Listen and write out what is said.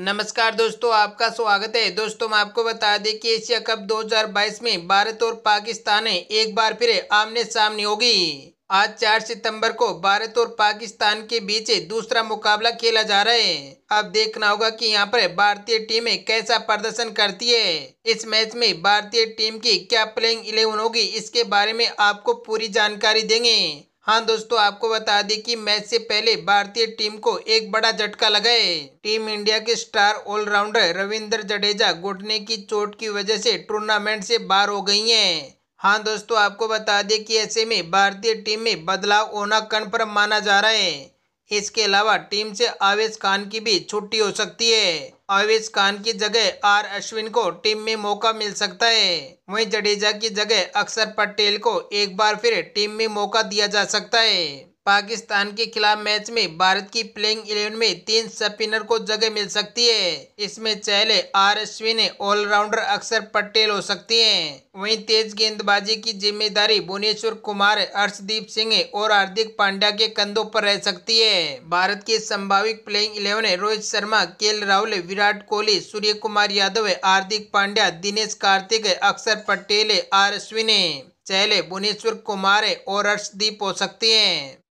नमस्कार दोस्तों आपका स्वागत है दोस्तों मैं आपको बता दें कि एशिया कप 2022 में भारत और पाकिस्तान एक बार फिर आमने सामने होगी आज 4 सितंबर को भारत और पाकिस्तान के बीच दूसरा मुकाबला खेला जा रहा है अब देखना होगा कि यहाँ पर भारतीय टीमें कैसा प्रदर्शन करती है इस मैच में भारतीय टीम की क्या प्लेइंग इलेवन होगी इसके बारे में आपको पूरी जानकारी देंगे हाँ दोस्तों आपको बता दें कि मैच से पहले भारतीय टीम को एक बड़ा झटका लगाए टीम इंडिया के स्टार ऑलराउंडर रविंद्र जडेजा घुटने की चोट की वजह से टूर्नामेंट से बाहर हो गई हैं हाँ दोस्तों आपको बता दें कि ऐसे में भारतीय टीम में बदलाव होना कन्फर्म माना जा रहा है इसके अलावा टीम से आवेश खान की भी छुट्टी हो सकती है आवेश खान की जगह आर अश्विन को टीम में मौका मिल सकता है वहीं जडेजा की जगह अक्षर पटेल को एक बार फिर टीम में मौका दिया जा सकता है पाकिस्तान के खिलाफ मैच में भारत की प्लेइंग इलेवन में तीन स्पिनर को जगह मिल सकती है इसमें चहले आर अश्विन ऑलराउंडर अक्षर पटेल हो सकती हैं। वहीं तेज गेंदबाजी की जिम्मेदारी भुवनेश्वर कुमार अर्षदीप सिंह और हार्दिक पांड्या के कंधों पर रह सकती है भारत के संभावित प्लेइंग इलेवन रोहित शर्मा के राहुल विराट कोहली सूर्य कुमार यादव हार्दिक पांड्या दिनेश कार्तिक अक्षर पटेल आर अश्विन चहले भुवनेश्वर कुमार और अर्षदीप हो सकती हैं